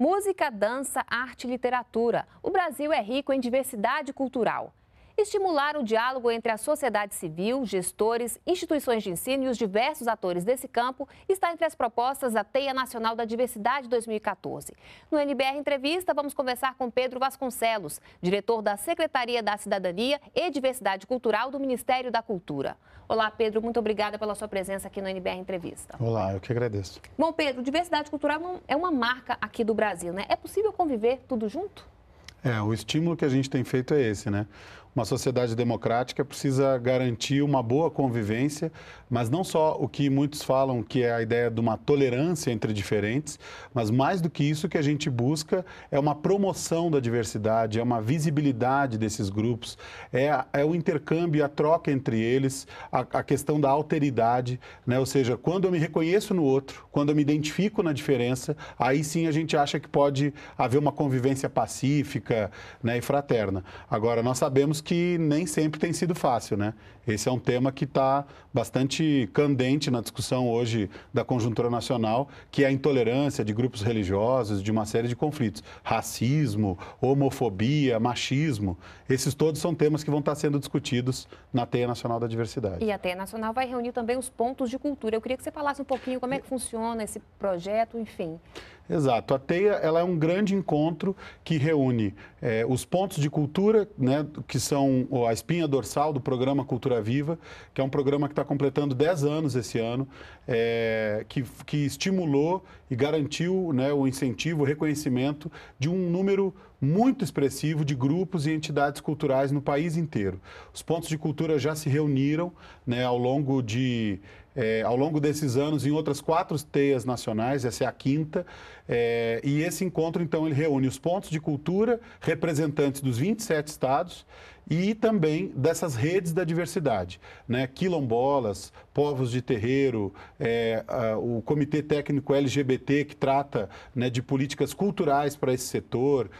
música, dança, arte e literatura. O Brasil é rico em diversidade cultural estimular o diálogo entre a sociedade civil, gestores, instituições de ensino e os diversos atores desse campo está entre as propostas da Teia Nacional da Diversidade 2014. No NBR Entrevista, vamos conversar com Pedro Vasconcelos, diretor da Secretaria da Cidadania e Diversidade Cultural do Ministério da Cultura. Olá, Pedro, muito obrigada pela sua presença aqui no NBR Entrevista. Olá, eu que agradeço. Bom, Pedro, diversidade cultural é uma marca aqui do Brasil, né? É possível conviver tudo junto? É, o estímulo que a gente tem feito é esse, né? uma sociedade democrática precisa garantir uma boa convivência, mas não só o que muitos falam, que é a ideia de uma tolerância entre diferentes, mas mais do que isso, o que a gente busca é uma promoção da diversidade, é uma visibilidade desses grupos, é, é o intercâmbio, a troca entre eles, a, a questão da alteridade, né? ou seja, quando eu me reconheço no outro, quando eu me identifico na diferença, aí sim a gente acha que pode haver uma convivência pacífica né, e fraterna. Agora, nós sabemos que nem sempre tem sido fácil, né? Esse é um tema que está bastante candente na discussão hoje da conjuntura nacional, que é a intolerância de grupos religiosos, de uma série de conflitos. Racismo, homofobia, machismo, esses todos são temas que vão estar tá sendo discutidos na Teia Nacional da Diversidade. E a Teia Nacional vai reunir também os pontos de cultura. Eu queria que você falasse um pouquinho como é que funciona esse projeto, enfim. Exato. A Teia ela é um grande encontro que reúne é, os pontos de cultura, né, que são a espinha dorsal do programa Cultura Viva, que é um programa que está completando 10 anos esse ano, é, que, que estimulou e garantiu né, o incentivo, o reconhecimento de um número muito expressivo de grupos e entidades culturais no país inteiro. Os pontos de cultura já se reuniram né, ao longo de é, ao longo desses anos em outras quatro teias nacionais, essa é a quinta, é, e esse encontro, então, ele reúne os pontos de cultura, representantes dos 27 estados, e também dessas redes da diversidade, né? quilombolas, povos de terreiro, é, a, o Comitê Técnico LGBT que trata né, de políticas culturais para esse setor,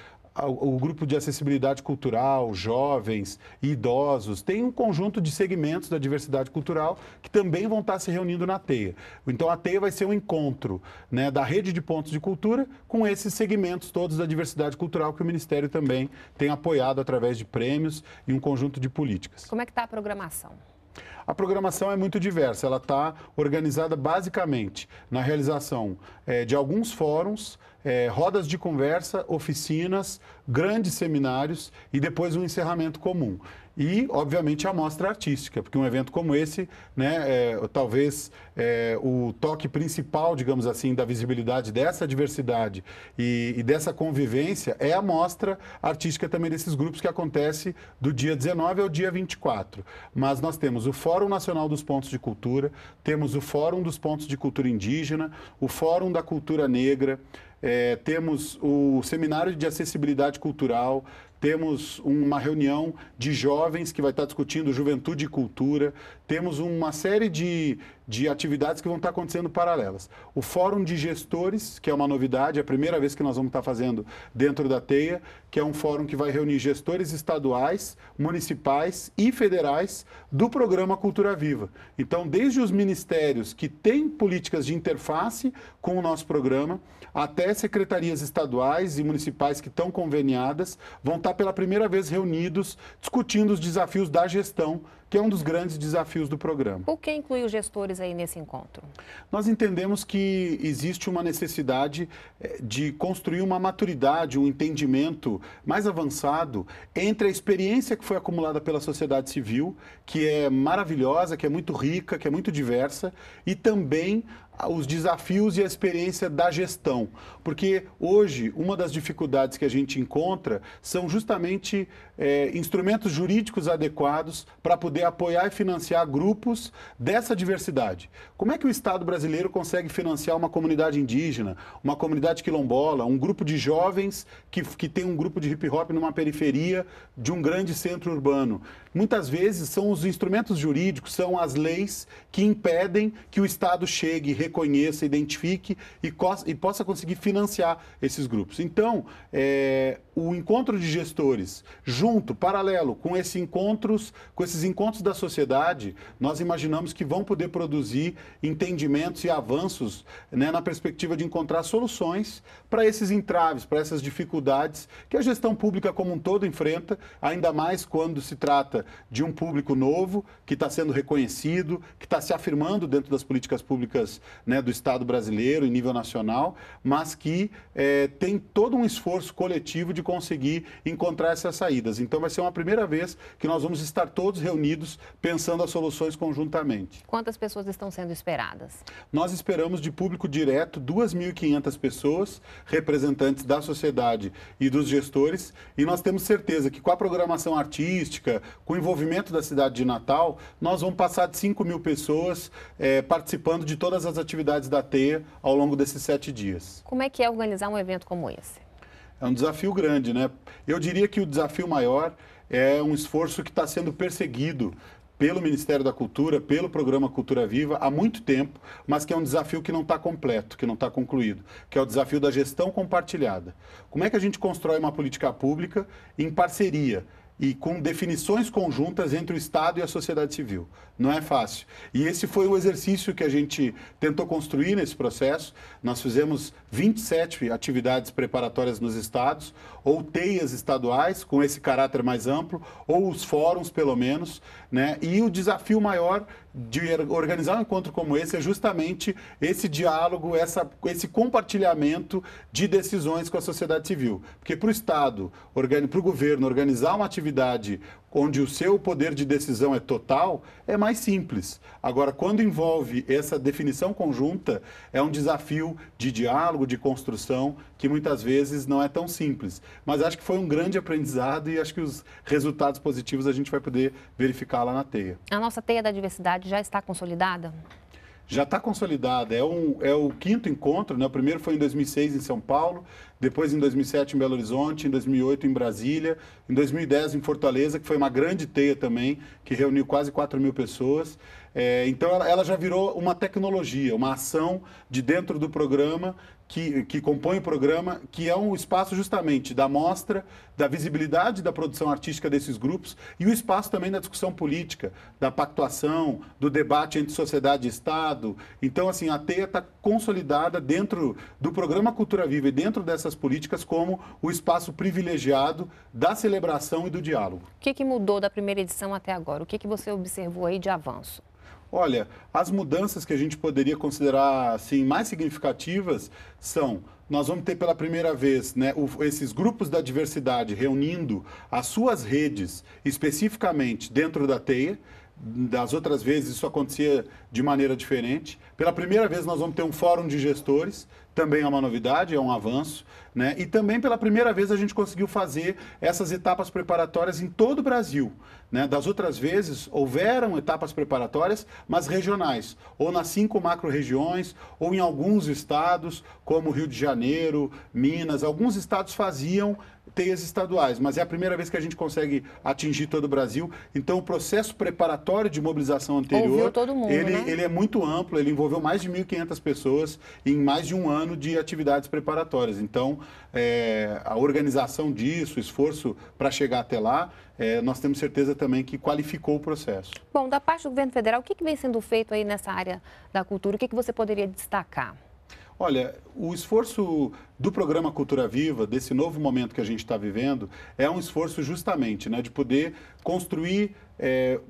o grupo de acessibilidade cultural, jovens, idosos, tem um conjunto de segmentos da diversidade cultural que também vão estar se reunindo na TEIA. Então a TEIA vai ser um encontro né, da rede de pontos de cultura com esses segmentos todos da diversidade cultural que o Ministério também tem apoiado através de prêmios e um conjunto de políticas. Como é que está a programação? A programação é muito diversa, ela está organizada basicamente na realização é, de alguns fóruns, é, rodas de conversa, oficinas, grandes seminários e depois um encerramento comum e, obviamente, a amostra artística, porque um evento como esse, né, é, talvez é, o toque principal, digamos assim, da visibilidade dessa diversidade e, e, dessa convivência é a mostra artística também desses grupos que acontece do dia 19 ao dia 24. Mas nós temos o Fórum Nacional dos Pontos de Cultura, temos o Fórum dos Pontos de Cultura Indígena, o Fórum da Cultura Negra, é, temos o Seminário de Acessibilidade Cultural, temos uma reunião de jovens que vai estar discutindo juventude e cultura, temos uma série de, de atividades que vão estar acontecendo paralelas. O Fórum de Gestores, que é uma novidade, é a primeira vez que nós vamos estar fazendo dentro da TEIA, que é um fórum que vai reunir gestores estaduais, municipais e federais do programa Cultura Viva. Então, desde os ministérios que têm políticas de interface com o nosso programa, até secretarias estaduais e municipais que estão conveniadas, vão estar pela primeira vez reunidos discutindo os desafios da gestão que é um dos grandes desafios do programa. O que inclui os gestores aí nesse encontro? Nós entendemos que existe uma necessidade eh, de construir uma maturidade, um entendimento mais avançado entre a experiência que foi acumulada pela sociedade civil, que é maravilhosa, que é muito rica, que é muito diversa, e também os desafios e a experiência da gestão. Porque hoje, uma das dificuldades que a gente encontra são justamente é, instrumentos jurídicos adequados para poder apoiar e financiar grupos dessa diversidade. Como é que o Estado brasileiro consegue financiar uma comunidade indígena, uma comunidade quilombola, um grupo de jovens que, que tem um grupo de hip hop numa periferia de um grande centro urbano? Muitas vezes são os instrumentos jurídicos, são as leis que impedem que o Estado chegue, reconheça, identifique e, e possa conseguir financiar esses grupos. Então, é, o encontro de gestores, junto, paralelo com esses encontros, com esses encontros da sociedade, nós imaginamos que vão poder produzir entendimentos e avanços né, na perspectiva de encontrar soluções para esses entraves, para essas dificuldades que a gestão pública como um todo enfrenta, ainda mais quando se trata de um público novo que está sendo reconhecido, que está se afirmando dentro das políticas públicas né, do Estado brasileiro em nível nacional, mas que é, tem todo um esforço coletivo de conseguir encontrar essas saídas. Então vai ser uma primeira vez que nós vamos estar todos reunidos pensando as soluções conjuntamente. Quantas pessoas estão sendo esperadas? Nós esperamos de público direto 2.500 pessoas, representantes da sociedade e dos gestores, e nós temos certeza que com a programação artística, com o envolvimento da cidade de Natal, nós vamos passar de 5 mil pessoas é, participando de todas as atividades da TEIA ao longo desses sete dias. Como é que é organizar um evento como esse? É um desafio grande, né? Eu diria que o desafio maior é um esforço que está sendo perseguido pelo Ministério da Cultura, pelo programa Cultura Viva, há muito tempo, mas que é um desafio que não está completo, que não está concluído, que é o desafio da gestão compartilhada. Como é que a gente constrói uma política pública em parceria e com definições conjuntas entre o Estado e a sociedade civil? não é fácil. E esse foi o exercício que a gente tentou construir nesse processo. Nós fizemos 27 atividades preparatórias nos estados, ou teias estaduais, com esse caráter mais amplo, ou os fóruns, pelo menos. Né? E o desafio maior de organizar um encontro como esse é justamente esse diálogo, essa, esse compartilhamento de decisões com a sociedade civil. Porque para o Estado, para o governo organizar uma atividade onde o seu poder de decisão é total, é mais simples. Agora, quando envolve essa definição conjunta, é um desafio de diálogo, de construção, que muitas vezes não é tão simples. Mas acho que foi um grande aprendizado e acho que os resultados positivos a gente vai poder verificar lá na teia. A nossa teia da diversidade já está consolidada? já está consolidada. É, um, é o quinto encontro, né? o primeiro foi em 2006 em São Paulo, depois em 2007 em Belo Horizonte, em 2008 em Brasília, em 2010 em Fortaleza, que foi uma grande teia também, que reuniu quase 4 mil pessoas. É, então ela, ela já virou uma tecnologia, uma ação de dentro do programa que, que, compõe o programa, que é um espaço justamente da mostra, da visibilidade da produção artística desses grupos e o espaço também da discussão política, da pactuação, do debate entre sociedade e Estado. Então, assim, a TEIA está consolidada dentro do programa Cultura Viva e dentro dessa políticas como o espaço privilegiado da celebração e do diálogo. O que, que mudou da primeira edição até agora? O que, que você observou aí de avanço? Olha, as mudanças que a gente poderia considerar assim, mais significativas são nós vamos ter pela primeira vez né, esses grupos da diversidade reunindo as suas redes especificamente dentro da TEIA. Das outras vezes isso acontecia de maneira diferente. Pela primeira vez nós vamos ter um fórum de gestores também é uma novidade, é um avanço. Né? E também pela primeira vez a gente conseguiu fazer essas etapas preparatórias em todo o Brasil. Né? Das outras vezes houveram etapas preparatórias, mas regionais, ou nas cinco macro-regiões, ou em alguns estados, como Rio de Janeiro, Minas, alguns estados faziam teias estaduais, mas é a primeira vez que a gente consegue atingir todo o Brasil. Então, o processo preparatório de mobilização anterior, mundo, ele, né? ele é muito amplo, ele envolveu mais de 1.500 pessoas em mais de um ano ano de atividades preparatórias. Então, é, a organização disso, o esforço para chegar até lá, é, nós temos certeza também que qualificou o processo. Bom, da parte do governo federal, o que, que vem sendo feito aí nessa área da cultura? O que, que você poderia destacar? Olha, o esforço do programa Cultura Viva, desse novo momento que a gente está vivendo, é um esforço justamente né, de poder construir é,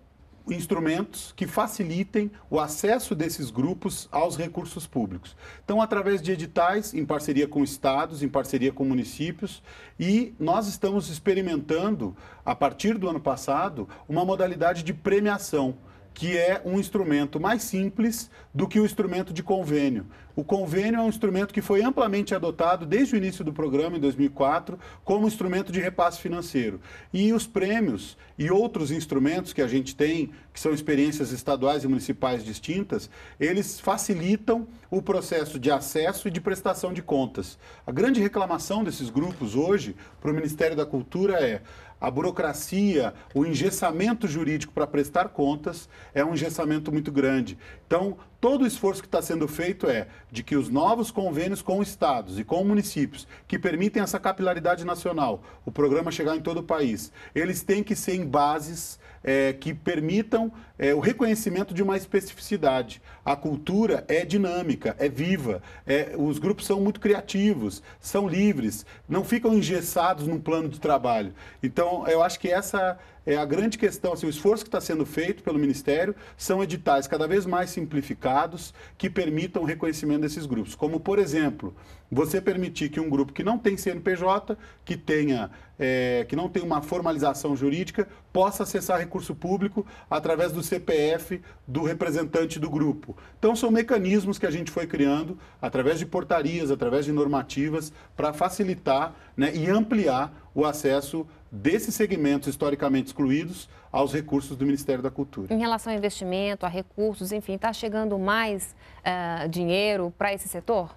instrumentos que facilitem o acesso desses grupos aos recursos públicos. Então, através de editais, em parceria com estados, em parceria com municípios, e nós estamos experimentando, a partir do ano passado, uma modalidade de premiação que é um instrumento mais simples do que o instrumento de convênio. O convênio é um instrumento que foi amplamente adotado desde o início do programa, em 2004, como instrumento de repasse financeiro. E os prêmios e outros instrumentos que a gente tem, que são experiências estaduais e municipais distintas, eles facilitam o processo de acesso e de prestação de contas. A grande reclamação desses grupos hoje para o Ministério da Cultura é a burocracia, o engessamento jurídico para prestar contas é um engessamento muito grande. Então, todo o esforço que está sendo feito é de que os novos convênios com estados e com municípios que permitem essa capilaridade nacional, o programa chegar em todo o país, eles têm que ser em bases é, que permitam é, o reconhecimento de uma especificidade. A cultura é dinâmica, é viva, é, os grupos são muito criativos, são livres, não ficam engessados num plano de trabalho. Então, eu acho que essa é a grande questão, assim, o esforço que está sendo feito pelo Ministério são editais cada vez mais simplificados que permitam o reconhecimento desses grupos. Como, por exemplo, você permitir que um grupo que não tem CNPJ, que, tenha, é, que não tem uma formalização jurídica, possa acessar recurso público através do CPF do representante do grupo. Então, são mecanismos que a gente foi criando através de portarias, através de normativas, para facilitar né, e ampliar o acesso desses segmentos historicamente excluídos aos recursos do Ministério da Cultura. Em relação a investimento, a recursos, enfim, está chegando mais uh, dinheiro para esse setor?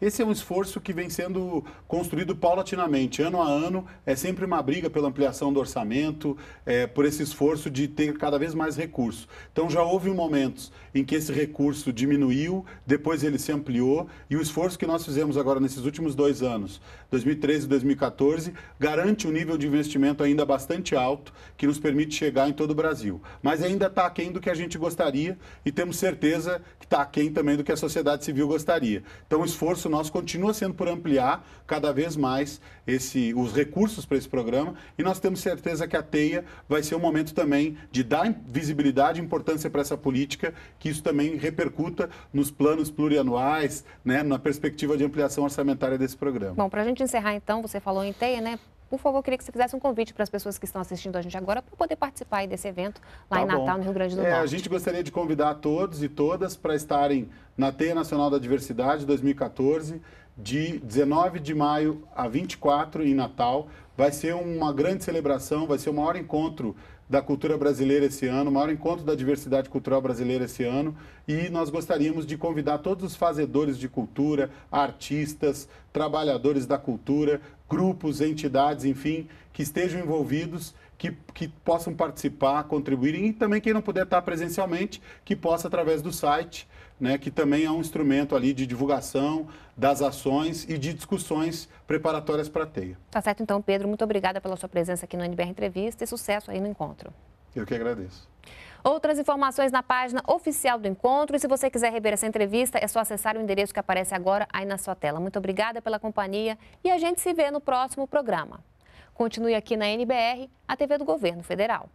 Esse é um esforço que vem sendo construído paulatinamente, ano a ano. É sempre uma briga pela ampliação do orçamento, é, por esse esforço de ter cada vez mais recursos. Então, já houve momentos em que esse recurso diminuiu, depois ele se ampliou, e o esforço que nós fizemos agora nesses últimos dois anos, 2013 e 2014, garante um nível de investimento ainda bastante alto, que nos permite chegar em todo o Brasil. Mas ainda está aquém do que a gente gostaria, e temos certeza que está aquém também do que a sociedade civil gostaria. Então, o esforço nosso continua sendo por ampliar cada vez mais esse, os recursos para esse programa e nós temos certeza que a TEIA vai ser um momento também de dar visibilidade e importância para essa política, que isso também repercuta nos planos plurianuais, né, na perspectiva de ampliação orçamentária desse programa. Bom, para a gente encerrar então, você falou em TEIA, né? por favor, queria que você fizesse um convite para as pessoas que estão assistindo a gente agora para poder participar desse evento lá tá em Natal, bom. no Rio Grande do é, Norte. A gente gostaria de convidar todos e todas para estarem na Teia Nacional da Diversidade 2014, de 19 de maio a 24 em Natal. Vai ser uma grande celebração, vai ser o maior encontro da cultura brasileira esse ano, o maior encontro da diversidade cultural brasileira esse ano, e nós gostaríamos de convidar todos os fazedores de cultura, artistas, trabalhadores da cultura, grupos, entidades, enfim, que estejam envolvidos, que, que possam participar, contribuírem e também quem não puder estar presencialmente, que possa através do site, né, que também é um instrumento ali de divulgação das ações e de discussões preparatórias para a TEIA. Tá certo então, Pedro, muito obrigada pela sua presença aqui no NBR Entrevista e sucesso aí no encontro. Eu que agradeço. Outras informações na página oficial do encontro. E se você quiser rever essa entrevista, é só acessar o endereço que aparece agora aí na sua tela. Muito obrigada pela companhia e a gente se vê no próximo programa. Continue aqui na NBR, a TV do Governo Federal.